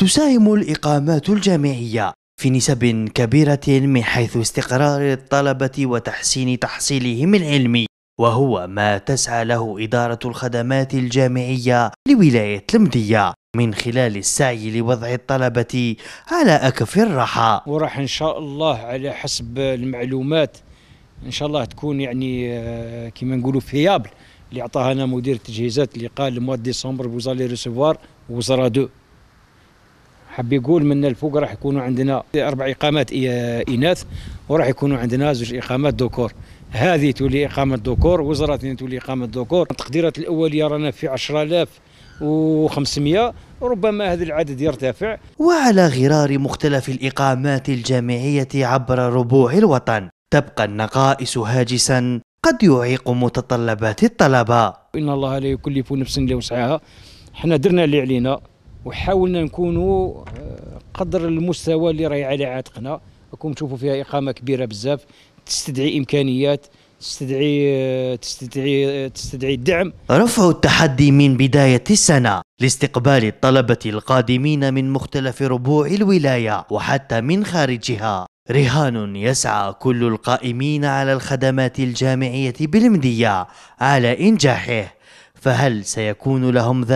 تساهم الإقامات الجامعية في نسب كبيرة من حيث استقرار الطلبة وتحسين تحصيلهم العلمي وهو ما تسعى له إدارة الخدمات الجامعية لولاية لمدية من خلال السعي لوضع الطلبة على أكف الراحة وراح إن شاء الله على حسب المعلومات إن شاء الله تكون يعني آه، كما نقولوا فيابل اللي أعطاها لنا مدير التجهيزات اللي قال المواد ديسمبر بوزالي ريسيفوار وزارة 2 حب يقول من الفوق راح يكونوا عندنا اربع اقامات اناث وراح يكونوا عندنا زوج اقامات ذكور هذه تولي اقامه ذكور وزاره تولي اقامه ذكور التقديرات الاوليه رانا في 10000 و500 ربما هذا العدد يرتفع وعلى غرار مختلف الإقامات الجامعية عبر ربوع الوطن تبقى النقائص هاجسا قد يعيق متطلبات الطلبة إن الله لا يكلف نفسا لوسعها حنا درنا اللي علينا وحاولنا نكونوا آه، قدر المستوى اللي راهي على عاتقنا راكم تشوفوا فيها اقامه كبيره بزاف تستدعي امكانيات تستدعي آه، تستدعي آه، تستدعي الدعم رفع التحدي من بداية السنة لاستقبال الطلبة القادمين من مختلف ربوع الولاية وحتى من خارجها رهان يسعى كل القائمين على الخدمات الجامعية بالمدية على إنجاحه فهل سيكون لهم ذلك